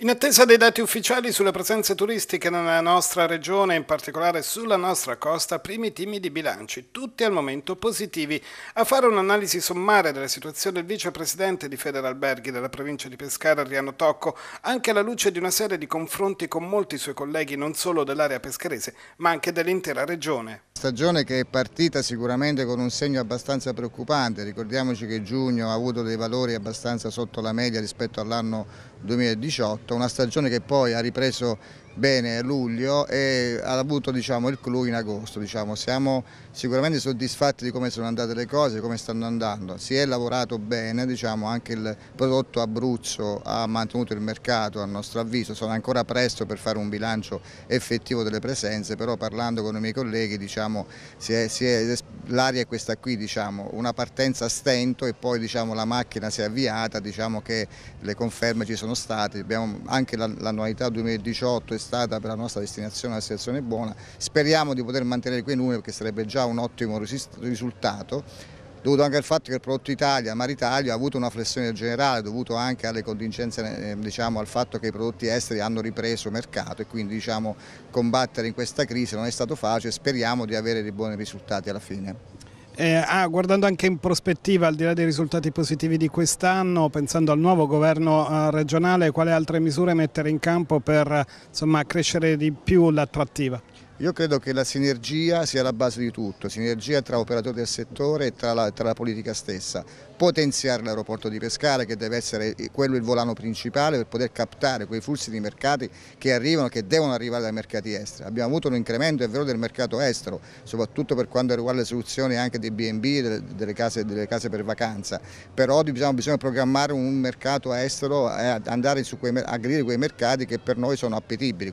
In attesa dei dati ufficiali sulle presenze turistiche nella nostra regione in particolare sulla nostra costa, primi timidi bilanci, tutti al momento positivi. A fare un'analisi sommaria della situazione il vicepresidente di Federalberghi della provincia di Pescara, Riano Tocco, anche alla luce di una serie di confronti con molti suoi colleghi non solo dell'area pescarese, ma anche dell'intera regione stagione che è partita sicuramente con un segno abbastanza preoccupante, ricordiamoci che giugno ha avuto dei valori abbastanza sotto la media rispetto all'anno 2018, una stagione che poi ha ripreso bene a luglio e ha avuto diciamo, il clou in agosto. Diciamo. Siamo sicuramente soddisfatti di come sono andate le cose, come stanno andando. Si è lavorato bene, diciamo, anche il prodotto Abruzzo ha mantenuto il mercato a nostro avviso. Sono ancora presto per fare un bilancio effettivo delle presenze, però parlando con i miei colleghi diciamo, l'aria è questa qui, diciamo. una partenza a stento e poi diciamo, la macchina si è avviata, che le conferme ci sono state. Abbiamo anche l'annualità 2018 è stata per la nostra destinazione la situazione buona, speriamo di poter mantenere quei numeri perché sarebbe già un ottimo risultato dovuto anche al fatto che il prodotto Italia, Maritalio, ha avuto una flessione generale dovuto anche alle contingenze, eh, diciamo, al fatto che i prodotti esteri hanno ripreso mercato e quindi diciamo, combattere in questa crisi non è stato facile, speriamo di avere dei buoni risultati alla fine. Eh, ah, guardando anche in prospettiva, al di là dei risultati positivi di quest'anno, pensando al nuovo governo eh, regionale, quali altre misure mettere in campo per insomma, crescere di più l'attrattiva? Io credo che la sinergia sia la base di tutto, sinergia tra operatori del settore e tra la, tra la politica stessa. Potenziare l'aeroporto di Pescara che deve essere quello il volano principale per poter captare quei flussi di mercati che arrivano, che devono arrivare dai mercati esteri. Abbiamo avuto un incremento, è vero, del mercato estero, soprattutto per quanto riguarda le soluzioni anche dei B&B, delle, delle, delle, case, per vacanza, però diciamo, bisogna programmare un mercato estero e andare su quei, a gridare quei mercati che per noi sono appetibili.